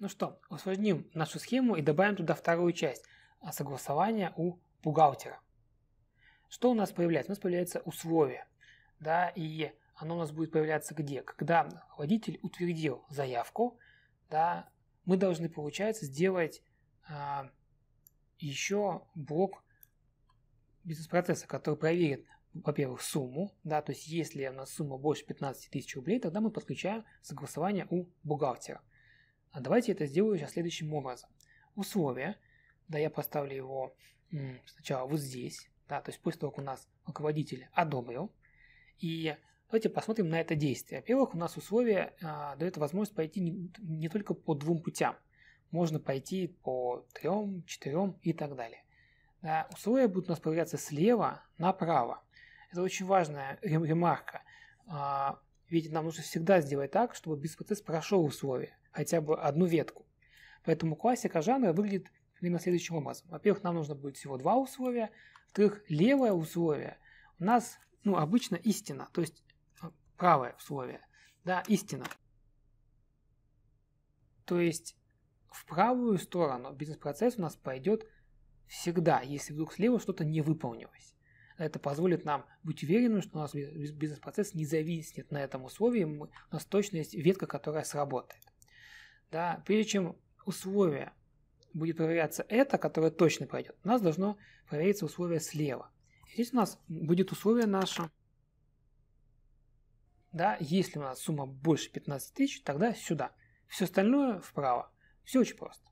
Ну что, усложним нашу схему и добавим туда вторую часть а, – согласование у бухгалтера. Что у нас появляется? У нас появляется условие. Да, и оно у нас будет появляться где? Когда водитель утвердил заявку, да, мы должны, получается, сделать а, еще блок бизнес-процесса, который проверит, во-первых, сумму, да, то есть если у нас сумма больше 15 тысяч рублей, тогда мы подключаем согласование у бухгалтера. А давайте это сделаю сейчас следующим образом. Условие, да, я поставлю его сначала вот здесь, да, то есть после того, как у нас руководитель одобрил. И давайте посмотрим на это действие. Во-первых, у нас условие а, дает возможность пойти не, не только по двум путям. Можно пойти по трем, четырем и так далее. Да, условия будут у нас появляться слева направо. Это очень важная ремарка. А, ведь нам нужно всегда сделать так, чтобы бизнес-процесс прошел условия, хотя бы одну ветку. Поэтому классика жанра выглядит именно следующим образом. Во-первых, нам нужно будет всего два условия. Во-вторых, левое условие у нас ну, обычно истина, то есть э, правое условие. Да, истина. То есть в правую сторону бизнес-процесс у нас пойдет всегда, если вдруг слева что-то не выполнилось. Это позволит нам быть уверенным, что у нас бизнес-процесс не зависнет на этом условии, у нас точно есть ветка, которая сработает. Да, прежде чем условие будет проверяться это, которое точно пройдет, у нас должно провериться условие слева. Здесь у нас будет условие наше. Да, если у нас сумма больше 15 тысяч, тогда сюда. Все остальное вправо. Все очень просто.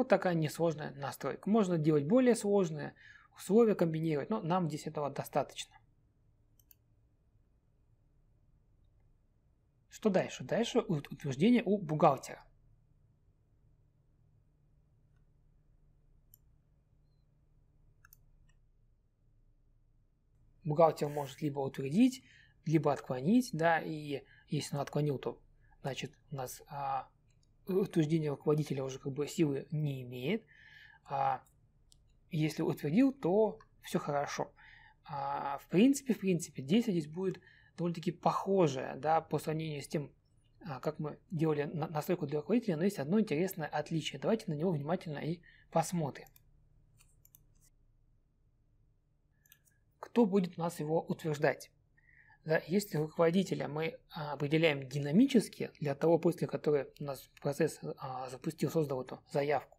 Вот такая несложная настройка. Можно делать более сложные условия комбинировать, но нам здесь этого достаточно. Что дальше? Дальше утверждение у бухгалтера. Бухгалтер может либо утвердить, либо отклонить, да, и если он отклонил, то значит у нас а, утверждение руководителя уже как бы силы не имеет. А если утвердил, то все хорошо. А в принципе, в принципе, действие здесь будет довольно-таки похожее, да, по сравнению с тем, а, как мы делали настройку для руководителя, но есть одно интересное отличие. Давайте на него внимательно и посмотрим. Кто будет у нас его утверждать? Да, если руководителя мы определяем а, динамически для того после которого у нас процесс а, запустил, создал эту заявку,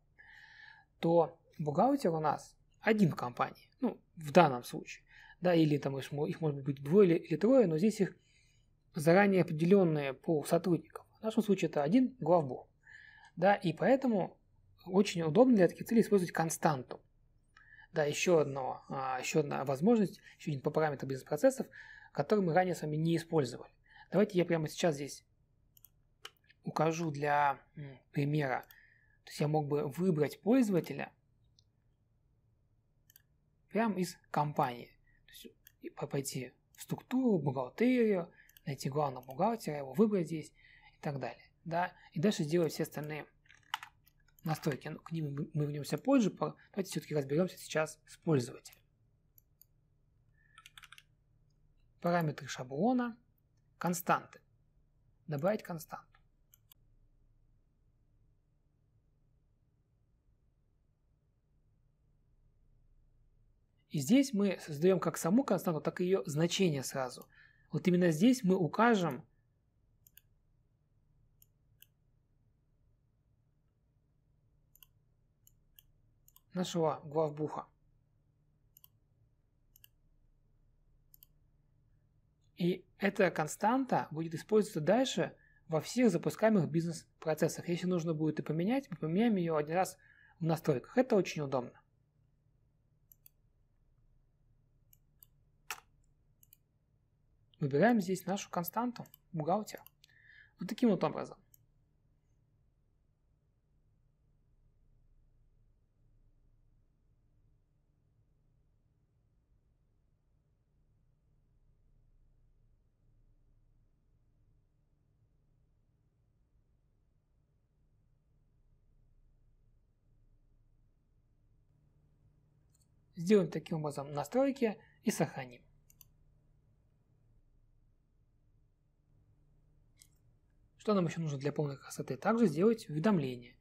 то бухгалтер у нас один в компании, ну, в данном случае, да, или там их, их может быть двое или, или трое, но здесь их заранее определенные по сотрудникам. В нашем случае это один главбух, да, и поэтому очень удобно для таких целей использовать константу. Да, еще, одно, а, еще одна возможность, еще один по параметрам бизнес-процессов – которые мы ранее с вами не использовали. Давайте я прямо сейчас здесь укажу для примера. То есть я мог бы выбрать пользователя прямо из компании. То есть пойти в структуру, бухгалтерию, найти главного бухгалтера, его выбрать здесь и так далее. Да? И дальше сделать все остальные настройки. но к ним мы вернемся позже. Давайте все-таки разберемся сейчас с пользователем. параметры шаблона, константы. Добавить константу. И здесь мы создаем как саму константу, так и ее значение сразу. Вот именно здесь мы укажем нашего главбуха. И эта константа будет использоваться дальше во всех запускаемых бизнес-процессах. Если нужно будет и поменять, мы поменяем ее один раз в настройках. Это очень удобно. Выбираем здесь нашу константу, бухгалтер. Вот таким вот образом. Сделаем таким образом настройки и сохраним. Что нам еще нужно для полной красоты? Также сделать уведомление.